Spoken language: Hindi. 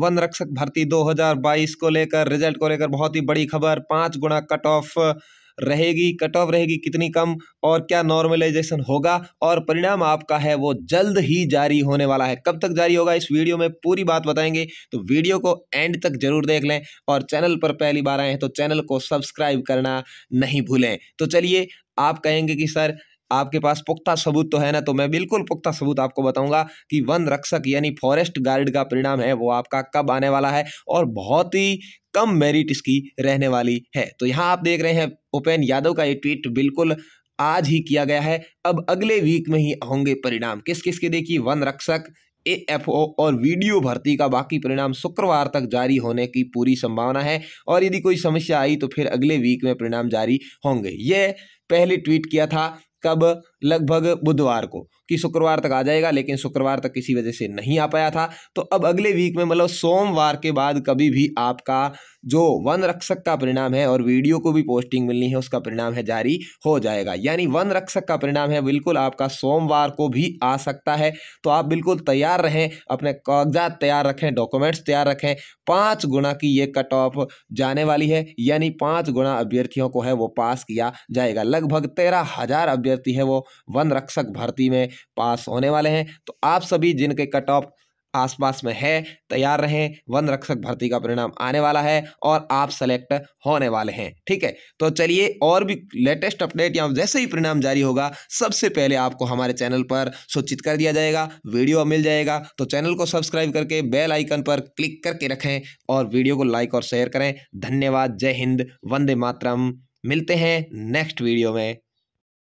वन रक्षक भर्ती 2022 को लेकर रिजल्ट को लेकर बहुत ही बड़ी खबर पाँच गुना कट ऑफ रहेगी कट ऑफ रहेगी कितनी कम और क्या नॉर्मलाइजेशन होगा और परिणाम आपका है वो जल्द ही जारी होने वाला है कब तक जारी होगा इस वीडियो में पूरी बात बताएंगे तो वीडियो को एंड तक जरूर देख लें और चैनल पर पहली बार आए हैं तो चैनल को सब्सक्राइब करना नहीं भूलें तो चलिए आप कहेंगे कि सर आपके पास पुख्ता सबूत तो है ना तो मैं बिल्कुल पुख्ता सबूत आपको बताऊंगा कि वन रक्षक यानी फॉरेस्ट गार्ड का परिणाम है वो आपका कब आने वाला है और बहुत ही कम मेरिट इसकी रहने वाली है तो यहाँ आप देख रहे हैं उपेन यादव का ये ट्वीट बिल्कुल आज ही किया गया है अब अगले वीक में ही होंगे परिणाम किस किस के देखिए वन रक्षक ए एफ ओ और वीडियो भर्ती का बाकी परिणाम शुक्रवार तक जारी होने की पूरी संभावना है और यदि कोई समस्या आई तो फिर अगले वीक में परिणाम जारी होंगे ये पहले ट्वीट किया था कब लगभग बुधवार को कि शुक्रवार तक आ जाएगा लेकिन शुक्रवार तक किसी वजह से नहीं आ पाया था तो अब अगले वीक में मतलब सोमवार के बाद कभी भी आपका जो वन रक्षक का परिणाम है और वीडियो को भी पोस्टिंग मिलनी है उसका परिणाम है जारी हो जाएगा यानी वन रक्षक का परिणाम है बिल्कुल आपका सोमवार को भी आ सकता है तो आप बिल्कुल तैयार रहें अपने कागजात तैयार रखें डॉक्यूमेंट्स तैयार रखें पाँच गुना की ये कट ऑफ जाने वाली है यानी पाँच गुना अभ्यर्थियों को है वो पास किया जाएगा लगभग तेरह हज़ार अभ्यर्थी है वो वन रक्षक भर्ती में पास होने वाले हैं तो आप सभी जिनके कट ऑफ आसपास में है तैयार रहें वन रक्षक भर्ती का परिणाम आने वाला है और आप सेलेक्ट होने वाले हैं ठीक है तो चलिए और भी लेटेस्ट अपडेट या जैसे ही परिणाम जारी होगा सबसे पहले आपको हमारे चैनल पर सूचित कर दिया जाएगा वीडियो मिल जाएगा तो चैनल को सब्सक्राइब करके बेल आइकन पर क्लिक करके रखें और वीडियो को लाइक और शेयर करें धन्यवाद जय हिंद वंदे मातरम मिलते हैं नेक्स्ट वीडियो में